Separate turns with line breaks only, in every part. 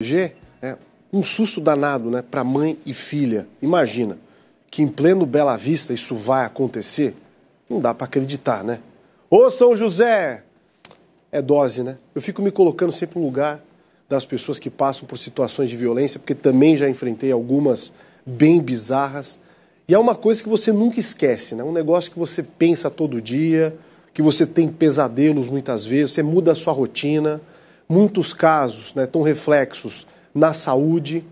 G, é um susto danado né, para mãe e filha. Imagina que em pleno Bela Vista isso vai acontecer. Não dá para acreditar, né? Ô São José! É dose, né? Eu fico me colocando sempre no lugar das pessoas que passam por situações de violência, porque também já enfrentei algumas bem bizarras. E é uma coisa que você nunca esquece, né? Um negócio que você pensa todo dia, que você tem pesadelos muitas vezes, você muda a sua rotina muitos casos né, estão reflexos na saúde.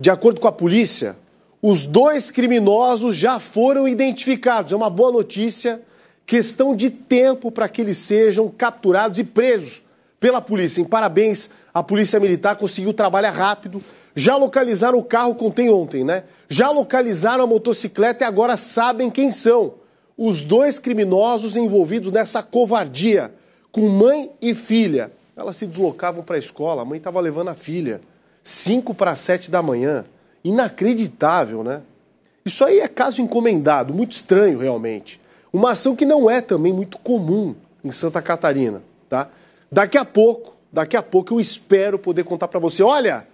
De acordo com a polícia, os dois criminosos já foram identificados. É uma boa notícia. Questão de tempo para que eles sejam capturados e presos pela polícia. Em parabéns, a Polícia Militar conseguiu trabalhar rápido. Já localizaram o carro contém ontem, né? Já localizaram a motocicleta e agora sabem quem são os dois criminosos envolvidos nessa covardia com mãe e filha. Elas se deslocavam para a escola, a mãe estava levando a filha. 5 para 7 da manhã. Inacreditável, né? Isso aí é caso encomendado, muito estranho realmente. Uma ação que não é também muito comum em Santa Catarina, tá? Daqui a pouco, daqui a pouco eu espero poder contar para você, olha,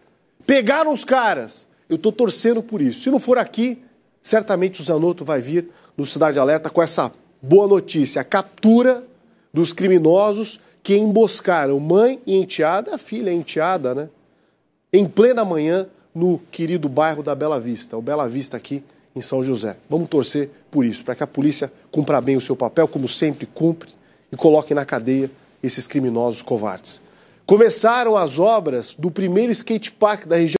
pegaram os caras. Eu estou torcendo por isso. Se não for aqui, certamente o Zanotto vai vir no Cidade Alerta com essa boa notícia, a captura dos criminosos que emboscaram mãe e enteada, a filha enteada, né? Em plena manhã, no querido bairro da Bela Vista, o Bela Vista aqui em São José. Vamos torcer por isso, para que a polícia cumpra bem o seu papel, como sempre cumpre, e coloque na cadeia esses criminosos covardes. Começaram as obras do primeiro skate park da região.